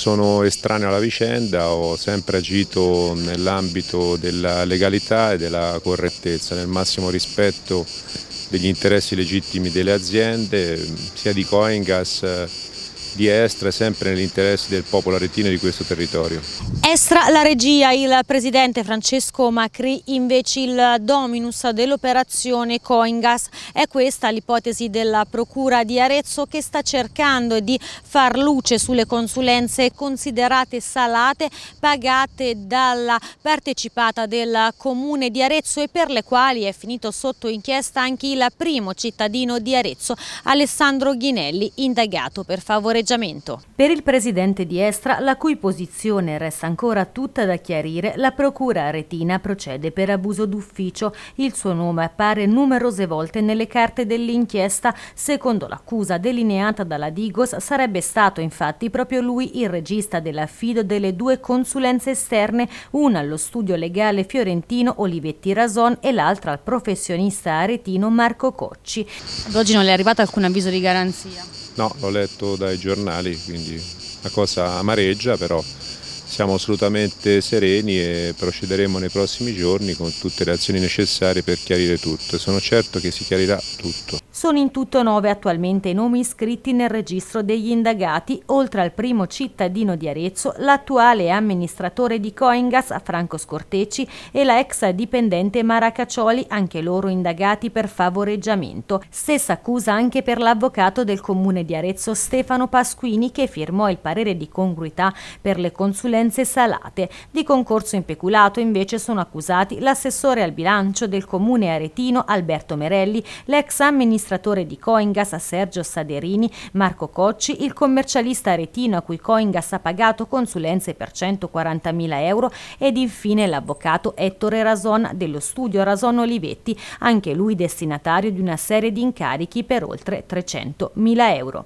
sono estraneo alla vicenda, ho sempre agito nell'ambito della legalità e della correttezza, nel massimo rispetto degli interessi legittimi delle aziende, sia di Coingas di Estra sempre nell'interesse del popolo aretino e di questo territorio. Estra la regia, il presidente Francesco Macri invece il dominus dell'operazione Coingas. È questa l'ipotesi della procura di Arezzo che sta cercando di far luce sulle consulenze considerate salate pagate dalla partecipata del comune di Arezzo e per le quali è finito sotto inchiesta anche il primo cittadino di Arezzo, Alessandro Ghinelli, indagato per favore scorreggiamento. Per il presidente di Estra, la cui posizione resta ancora tutta da chiarire, la procura aretina procede per abuso d'ufficio. Il suo nome appare numerose volte nelle carte dell'inchiesta. Secondo l'accusa delineata dalla Digos, sarebbe stato infatti proprio lui il regista dell'affido delle due consulenze esterne, una allo studio legale fiorentino Olivetti Rason e l'altra al professionista aretino Marco Cocci. Ad oggi non le è arrivato alcun avviso di garanzia? No, l'ho letto dai giornali, quindi una cosa amareggia, però siamo assolutamente sereni e procederemo nei prossimi giorni con tutte le azioni necessarie per chiarire tutto. Sono certo che si chiarirà tutto. Sono in tutto nove attualmente i nomi iscritti nel registro degli indagati, oltre al primo cittadino di Arezzo, l'attuale amministratore di Coingas, Franco Scorteci, e la ex dipendente Mara Caccioli, anche loro indagati per favoreggiamento. Stessa accusa anche per l'avvocato del comune di Arezzo Stefano Pasquini che firmò il parere di congruità per le consulenze utenze salate. Di concorso in peculato invece sono accusati l'assessore al bilancio del comune aretino Alberto Merelli, l'ex amministratore di Coingas Sergio Saderini, Marco Cocci, il commercialista aretino a cui Coingas ha pagato consulenze per 140.000 euro ed infine l'avvocato Ettore Rason dello studio Rason Olivetti, anche lui destinatario di una serie di incarichi per oltre 300.000 euro.